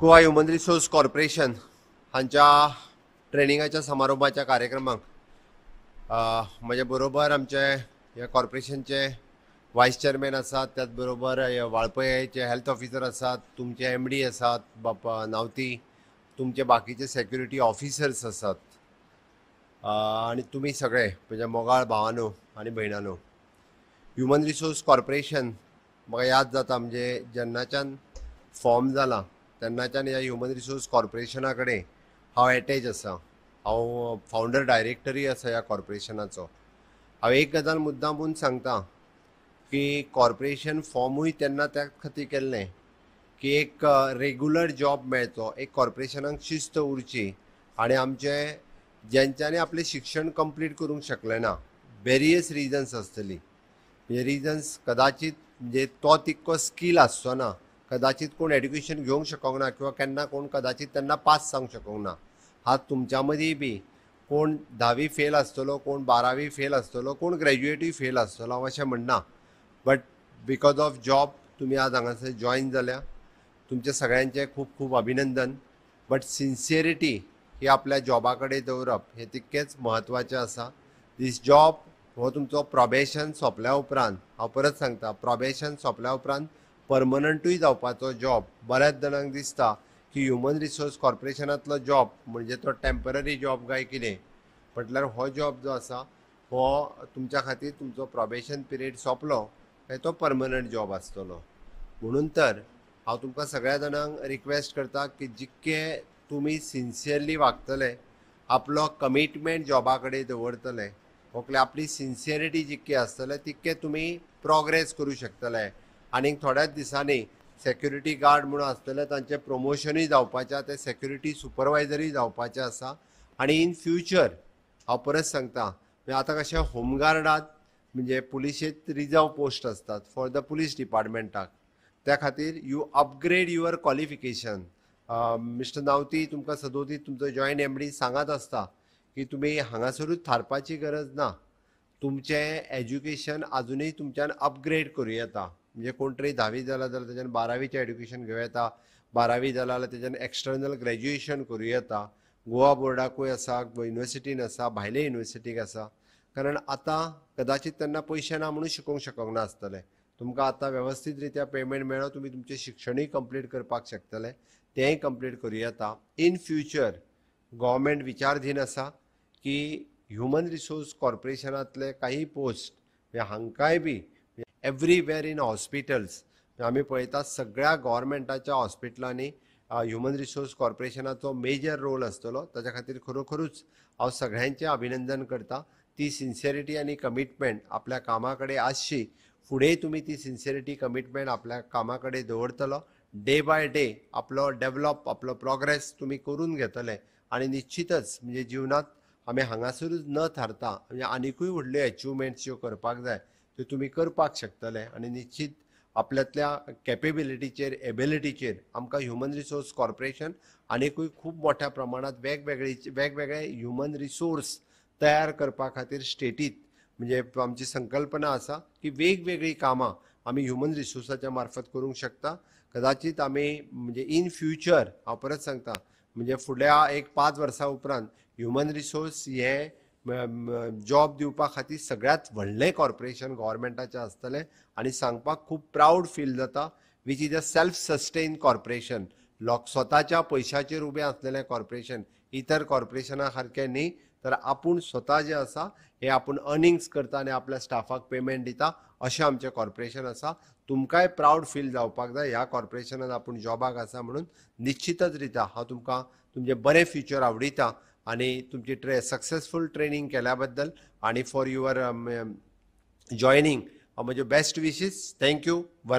Goa human resource corporation हांच्या ट्रेनिंगाच्या समारोपाच्या कार्यक्रमाक म्हज्या बरोबर आमचे हे कॉर्पोरेशनचे व्हायस चेअरमॅन असतात त्याच बरोबर वाळपयचे हेल्थ ऑफिसर असतात तुमचे एम डी आसात बाप नावती तुमचे बाकीचे सेक्युरिटी ऑफिसर्स आसात आणि तुम्ही सगळे म्हणजे मोगाळ भावानो आणि भयणानो ह्युमन रिसोर्स कॉर्पोरेशन म्हाका याद जाता म्हणजे जेन्नाच्यान फॉर्म जाला तेन्नाच्यान ह्या ह्युमन रिसोर्स कॉर्पोरेशनाकडे हा हांव एटॅच आसा हांव फावंडर डायरेक्टरी आसा ह्या कॉर्पोरेशनाचो हांव एक गजाल मुद्दामून सांगता की कॉर्पोरेशन फॉर्मूय तेन्ना त्या खातीर केल्लें की एक रेगुलर जॉब मेळचो एक कॉर्पोरेशनाक शिस्त उरची आनी आमचे ज्यांच्यानी आपलें शिक्षण कंप्लीट करूंक शकलें ना वेरियस रिजन्स आसतली हे रिजन्स कदाचित म्हणजे तो तितको स्कील आसचो ना कदाचित कोण एड्युकेशन घेवंक शकव ना किंवा केन्ना कोण कदाचित त्यांना पास जावंक शकूंक ना हा तुमच्या बी कोण दहावी फेल आसतलो कोण बारावी फेल आसतलो कोण ग्रॅज्युएटी फेल आसतलो हांव अशें म्हणना बट बिकॉज ऑफ जॉब तुम्ही आज हांगासर जॉईन जाल्या तुमच्या सगळ्यांचे खूप खूप अभिनंदन बट सिन्सियरिटी ही आपल्या जॉबा कडेन दवरप हें तितकेंच म्हत्वाचें आसा दीस जॉब हो तुमचो प्रोबेशन सोंपल्या उपरांत हांव परत सांगता प्रोबेशन सोंपल्या उपरांत पर्मनंटूय जावपाचो जॉब बऱ्याच जाणांक दिसता की ह्युमन रिसोर्स कॉर्पोरेशनांतलो जॉब म्हणजे तो टेम्पररी जॉब काय कितें म्हटल्यार हो जॉब जो आसा हो तुमच्या खातीर तुमचो प्रोबेशन पिरियड सोंपलो काय तो परमनंट जॉब आसतलो म्हणून तर हांव तुमकां सगळ्या जाणांक रिक्वेस्ट करता की जितके तुमी सिन्सियरली वागतले आपलो कमिटमेंट जॉबा कडेन दवरतले व्हंकले आपली सिन्सियरिटी जितकी आसतले तितके तुमी प्रोग्रेस करूं शकतले आणि थोड्याच दिसांनी सेक्युरिटी गार्ड म्हणून आसतले त्यांचे प्रमोशनूय जावपाचें आसा तें सेक्युरिटी सुपरवायजरूय जावपाचें आसा आणि इन फ्युचर हांव परत सांगता आतां कशें होमगार्डांत म्हणजे पुलिशेंत रिजर्व पोस्ट आसतात फॉर द पुलीस डिपार्टमेंटाक त्या खातीर you upgrade your qualification mister नावती तुमकां सदोती तुमचो जॉयंट एम डी सांगात आसता की तुमी हांगासरूच थारपाची गरज ना तुमचें एज्युकेशन आजुनूय तुमच्यान अपग्रेड करूं येता म्हणजे कोणतरी दहावी झाला जाल्यार तेज्यान बारावीचें एड्युकेशन घेऊ येता बारावी जाला जाल्यार तेज्यान एक्सटर्नल ग्रेज्युएशन करूं येता गोवा बोर्डाकूय आसा युनिवर्सिटीन आसा भायले युनिवर्सिटीक आसा कारण आतां कदाचित त्यांना पयशे ना म्हणून शिकूंक शकूंक नासतलें तुमकां आतां वेवस्थीत रित्या पेमेंट मेळो तुमी तुमचें शिक्षणूय कंप्लीट करपाक शकतले तेंय कंप्लीट करूं येता इन फ्युचर गोवमेंट विचारधीन आसा की ह्युमन रिसोर्स कॉर्पोरेशनांतले काही पोस्ट म्हणजे हांकांय बी एवरीवेर इन हॉस्पिटल्स आम्ही पळयता सगळ्या गोवोरमेंटाच्या हॉस्पिटलांनी ह्युमन रिसोर्स कॉर्पोरेशनाचो मेजर रोल असतो त्याच्या खातीर खरोखरूच हा सगळ्यांचे अभिनंदन करता ती सिन्सियरिटी आणि कमिटमेंट आपल्या कामाकडे कडेन आसची तुम्ही ती सिन्सियरिटी कमिटमेंट आपल्या कामाकडे कडेन दवरतलो डे बाय डे आपलो डेव्हलप आपलो प्रोग्रेस तुम्ही करून घेतले आणि निश्चितच म्हणजे जीवनात आम्ही हांगासरूच न थारता म्हणजे आणखी व्हडल्यो अचिवमेंट्स ज्यो करपाक जाय ते तुम्ही करपाक शकतले आणि निश्चित आपल्यातल्या कॅपेबिलिटीचेर एबिलिटीचेर आमकां ह्युमन रिसोर्स कॉर्पोरेशन आनीकूय खूब मोठ्या प्रमाणांत वेगवेगळी वेगवेगळे ह्युमन रिसोर्स तयार करपा खातीर स्टेटींत म्हणजे आमची संकल्पना आसा की वेगवेगळी कामां आमी ह्युमन रिसोर्साच्या मार्फत करूंक शकता कदाचित आमी म्हणजे इन फ्युचर हांव परत सांगता म्हणजे फुडल्या एक पांच वर्सां उपरांत ह्युमन रिसोर्स हे जॉब दिवपा खातीर सगळ्यात व्हडलें कॉर्पोरेशन गोवोरमेंटाचें आसतलें आनी सांगपाक खूब प्राऊड फील जाता which is a self sustain corporation लोक स्वताच्या पयशाचेर उबें आसलेलें कॉर्पोरेशन इतर कॉर्पोरेशना सारकें न्ही तर आपूण स्वता जें आसा हें आपूण अर्निंग्स करता आनी आपल्या स्टाफाक पेमेंट दिता अशें आमचें कॉर्पोरेशन आसा तुमकांय प्राऊड फील जावपाक जाय ह्या कॉर्पोरेशनांत आपूण जॉबाक आसा म्हणून निश्चितच रिता हांव तुमकां तुमचें बरें फ्युचर आवडिता आणि तुमची ट्रे सक्सेसफुल ट्रेनिंग केल्याबद्दल आणि फॉर युअर जॉईनिंग म्हणजे बेस्ट विशेस थँक्यू वन